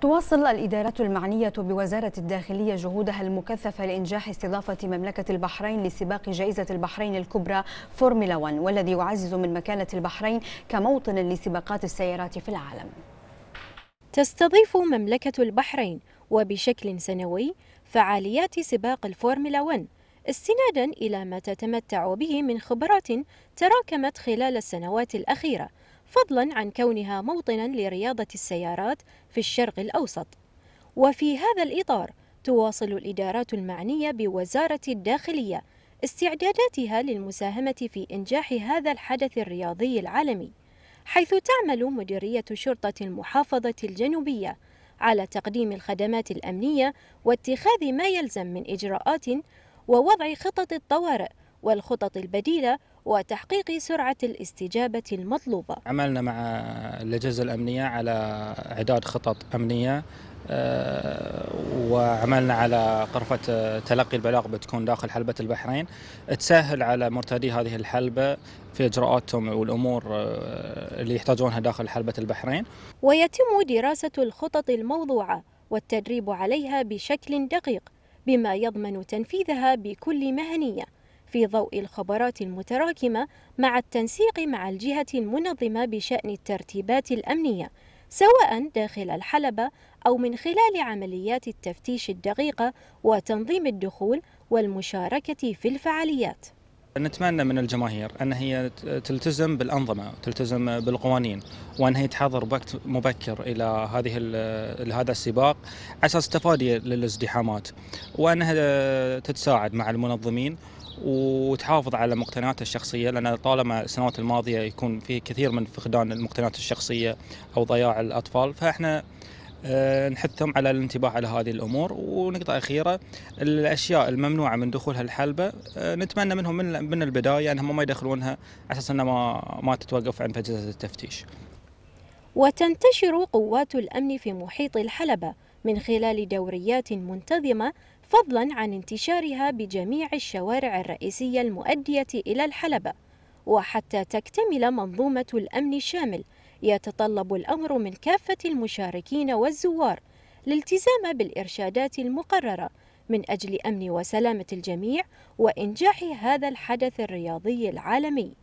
تواصل الإدارات المعنية بوزارة الداخلية جهودها المكثفة لإنجاح استضافة مملكة البحرين لسباق جائزة البحرين الكبرى فورمولا 1 والذي يعزز من مكانة البحرين كموطن لسباقات السيارات في العالم تستضيف مملكة البحرين وبشكل سنوي فعاليات سباق الفورمولا 1 استنادا إلى ما تتمتع به من خبرات تراكمت خلال السنوات الأخيرة فضلا عن كونها موطنا لرياضة السيارات في الشرق الأوسط وفي هذا الإطار تواصل الإدارات المعنية بوزارة الداخلية استعداداتها للمساهمة في إنجاح هذا الحدث الرياضي العالمي حيث تعمل مديرية شرطة المحافظة الجنوبية على تقديم الخدمات الأمنية واتخاذ ما يلزم من إجراءات ووضع خطط الطوارئ والخطط البديلة وتحقيق سرعة الاستجابة المطلوبة عملنا مع الأجهزة الأمنية على إعداد خطط أمنية آه، وعملنا على غرفة تلقي البلاغ بتكون داخل حلبة البحرين تسهل على مرتدي هذه الحلبة في إجراءاتهم والأمور آه، اللي يحتاجونها داخل حلبة البحرين ويتم دراسة الخطط الموضوعة والتدريب عليها بشكل دقيق بما يضمن تنفيذها بكل مهنيه في ضوء الخبرات المتراكمة مع التنسيق مع الجهة المنظمة بشأن الترتيبات الأمنية سواء داخل الحلبة أو من خلال عمليات التفتيش الدقيقة وتنظيم الدخول والمشاركة في الفعاليات. نتمنى من الجماهير ان هي تلتزم بالانظمه وتلتزم بالقوانين وان هي تحضر وقت مبكر الى هذه لهذا السباق على اساس تفادي للازدحامات وانها تتساعد مع المنظمين وتحافظ على مقتنياتها الشخصيه لان طالما السنوات الماضيه يكون في كثير من فقدان المقتنيات الشخصيه او ضياع الاطفال فاحنا آه، نحثهم على الانتباه على هذه الامور ونقطه اخيره الاشياء الممنوعه من دخولها الحلبه آه، نتمنى منهم من البدايه انهم ما يدخلونها على اساس انها ما ما تتوقف عن اجهزه التفتيش. وتنتشر قوات الامن في محيط الحلبه من خلال دوريات منتظمه فضلا عن انتشارها بجميع الشوارع الرئيسية المؤدية إلى الحلبة وحتى تكتمل منظومة الأمن الشامل يتطلب الأمر من كافة المشاركين والزوار الالتزام بالإرشادات المقررة من أجل أمن وسلامة الجميع وإنجاح هذا الحدث الرياضي العالمي